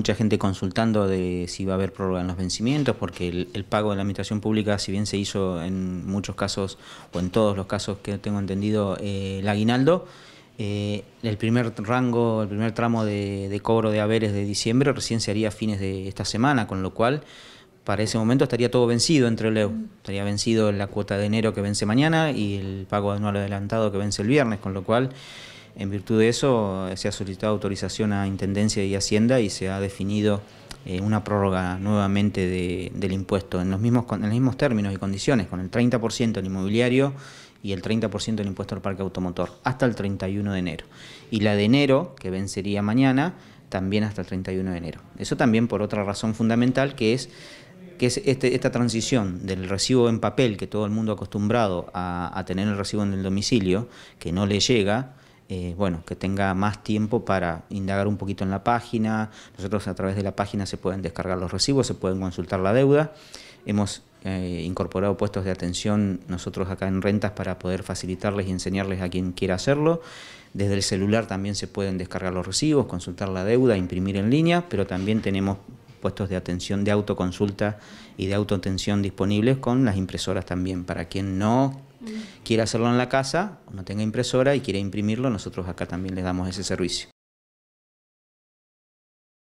mucha gente consultando de si va a haber prórroga en los vencimientos, porque el, pago de la administración pública, si bien se hizo en muchos casos, o en todos los casos que tengo entendido, eh, el aguinaldo, eh, el primer rango, el primer tramo de, cobro de haberes de diciembre recién se haría a fines de esta semana, con lo cual para ese momento estaría todo vencido entre Leo. Mm. Estaría vencido la cuota de enero que vence mañana y el pago anual adelantado que vence el viernes, con lo cual en virtud de eso eh, se ha solicitado autorización a Intendencia y Hacienda y se ha definido eh, una prórroga nuevamente del impuesto en los, mismos, los mismos términos y condiciones, con el 30% del inmobiliario y el 30% del impuesto al parque automotor, hasta el 31 de enero. Y la de enero, que vencería mañana, también hasta el 31 de enero. Eso también por otra razón fundamental que es que es este, esta transición del recibo en papel que todo el mundo acostumbrado a, a tener el recibo en el domicilio, que no le llega, eh, bueno, que tenga más tiempo para indagar un poquito en la página. Nosotros a través de la página se pueden descargar los recibos, se pueden consultar la deuda. Hemos eh, incorporado puestos de atención nosotros acá en rentas para poder facilitarles y enseñarles a quien quiera hacerlo. Desde el celular también se pueden descargar los recibos, consultar la deuda, imprimir en línea, pero también tenemos puestos de atención de autoconsulta y de autoatención disponibles con las impresoras también, para quien no Quiere hacerlo en la casa, no tenga impresora y quiere imprimirlo, nosotros acá también le damos ese servicio.